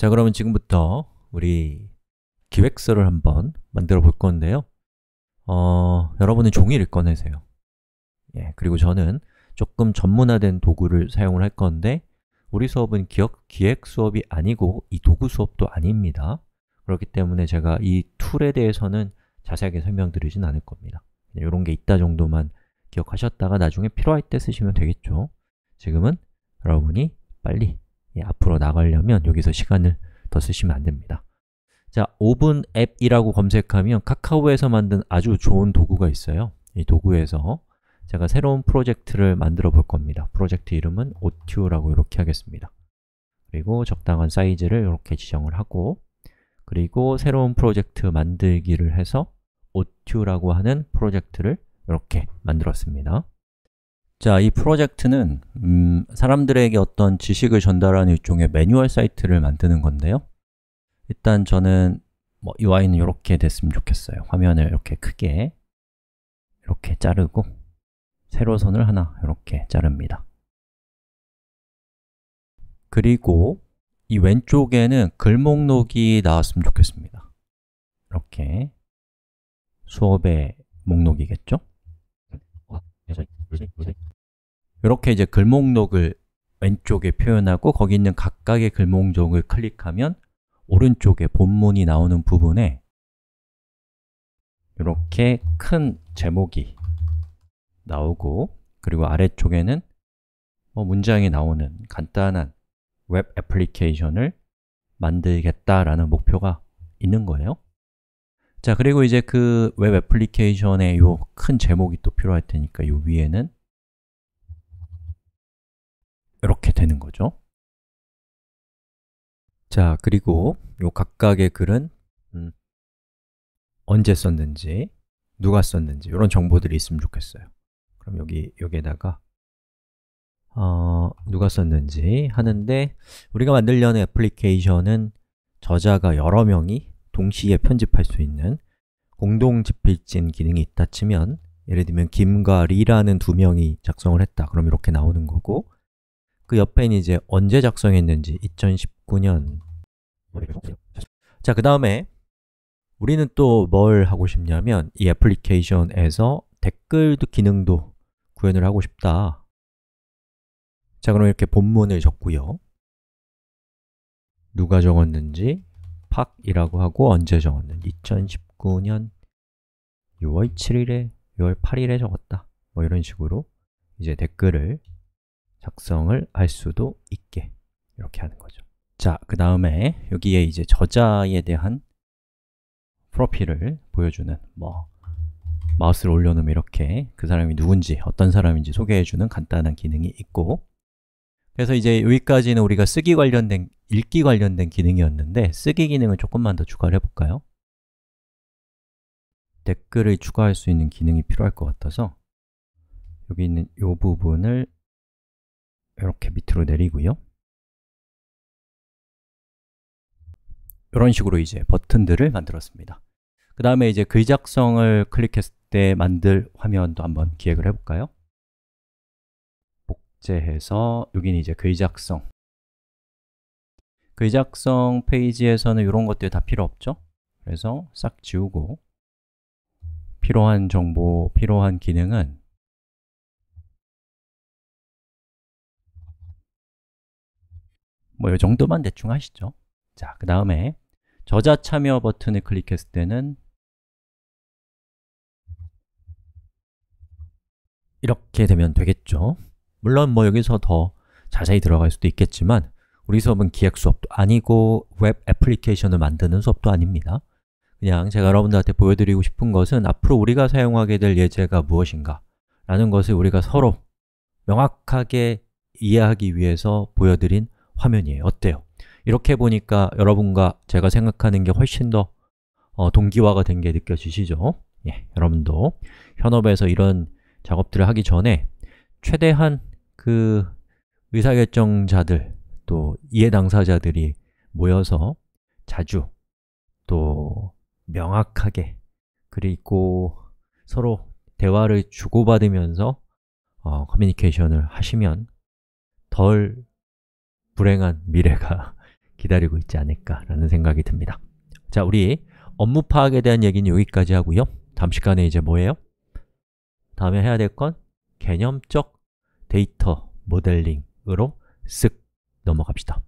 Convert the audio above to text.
자, 그러면 지금부터 우리 기획서를 한번 만들어 볼 건데요 어, 여러분은 종이를 꺼내세요 예, 그리고 저는 조금 전문화된 도구를 사용을 할 건데 우리 수업은 기억, 기획 수업이 아니고 이 도구 수업도 아닙니다 그렇기 때문에 제가 이 툴에 대해서는 자세하게 설명드리진 않을 겁니다 이런 게 있다 정도만 기억하셨다가 나중에 필요할 때 쓰시면 되겠죠 지금은 여러분이 빨리 예, 앞으로 나가려면 여기서 시간을 더 쓰시면 안 됩니다 자, 오븐 앱이라고 검색하면 카카오에서 만든 아주 좋은 도구가 있어요 이 도구에서 제가 새로운 프로젝트를 만들어 볼 겁니다 프로젝트 이름은 OTU라고 이렇게 하겠습니다 그리고 적당한 사이즈를 이렇게 지정을 하고 그리고 새로운 프로젝트 만들기를 해서 OTU라고 하는 프로젝트를 이렇게 만들었습니다 자, 이 프로젝트는 음, 사람들에게 어떤 지식을 전달하는 일종의 매뉴얼 사이트를 만드는 건데요 일단 저는 뭐 UI는 이렇게 됐으면 좋겠어요 화면을 이렇게 크게 이렇게 자르고 세로선을 하나 이렇게 자릅니다 그리고 이 왼쪽에는 글 목록이 나왔으면 좋겠습니다 이렇게 수업의 목록이겠죠? 이렇게 이제 글목록을 왼쪽에 표현하고 거기 있는 각각의 글목록을 클릭하면 오른쪽에 본문이 나오는 부분에 이렇게 큰 제목이 나오고 그리고 아래쪽에는 뭐 문장이 나오는 간단한 웹 애플리케이션을 만들겠다라는 목표가 있는 거예요 자, 그리고 이제 그 웹 애플리케이션의 요큰 제목이 또 필요할 테니까 요 위에는 이렇게 되는 거죠. 자, 그리고 이 각각의 글은 음, 언제 썼는지, 누가 썼는지 이런 정보들이 있으면 좋겠어요. 그럼 여기 여기에다가 어, 누가 썼는지 하는데 우리가 만들려는 애플리케이션은 저자가 여러 명이 동시에 편집할 수 있는 공동 집필진 기능이 있다 치면 예를 들면 김과 리라는 두 명이 작성을 했다 그럼 이렇게 나오는 거고 그 옆에는 이제 언제 작성했는지 2019년 자, 그 다음에 우리는 또 뭘 하고 싶냐면 이 애플리케이션에서 댓글도 기능도 구현을 하고 싶다 자, 그럼 이렇게 본문을 적고요 누가 적었는지 팍이라고 하고 언제 적었는지 2019년 6월 7일에 6월 8일에 적었다 뭐 이런 식으로 이제 댓글을 작성을 할 수도 있게 이렇게 하는 거죠. 자, 그 다음에 여기에 이제 저자에 대한 프로필을 보여주는 뭐 마우스를 올려놓으면 이렇게 그 사람이 누군지, 어떤 사람인지 소개해주는 간단한 기능이 있고 그래서 이제 여기까지는 우리가 쓰기 관련된, 읽기 관련된 기능이었는데 쓰기 기능을 조금만 더 추가를 해볼까요? 댓글을 추가할 수 있는 기능이 필요할 것 같아서 여기 있는 이 부분을 이렇게 밑으로 내리고요 이런 식으로 이제 버튼들을 만들었습니다 그 다음에 이제 글 작성을 클릭했을 때 만들 화면도 한번 기획을 해볼까요? 복제해서 여기는 이제 글 작성 글 작성 페이지에서는 이런 것들 이다 필요 없죠? 그래서 싹 지우고 필요한 정보, 필요한 기능은 뭐이 정도만 대충 하시죠 자, 그 다음에 저자 참여 버튼을 클릭했을 때는 이렇게 되면 되겠죠 물론 뭐 여기서 더 자세히 들어갈 수도 있겠지만 우리 수업은 기획 수업도 아니고 웹 애플리케이션을 만드는 수업도 아닙니다 그냥 제가 여러분들한테 보여드리고 싶은 것은 앞으로 우리가 사용하게 될 예제가 무엇인가 라는 것을 우리가 서로 명확하게 이해하기 위해서 보여드린 화면이에요. 어때요? 이렇게 보니까 여러분과 제가 생각하는 게 훨씬 더 어, 동기화가 된 게 느껴지시죠? 예, 여러분도 현업에서 이런 작업들을 하기 전에 최대한 그 의사결정자들 또 이해당사자들이 모여서 자주 또 명확하게 그리고 서로 대화를 주고받으면서 어, 커뮤니케이션을 하시면 덜 불행한 미래가 기다리고 있지 않을까라는 생각이 듭니다 자, 우리 업무 파악에 대한 얘기는 여기까지 하고요 다음 시간에 이제 뭐예요? 다음에 해야 될 건 개념적 데이터 모델링으로 쓱 넘어갑시다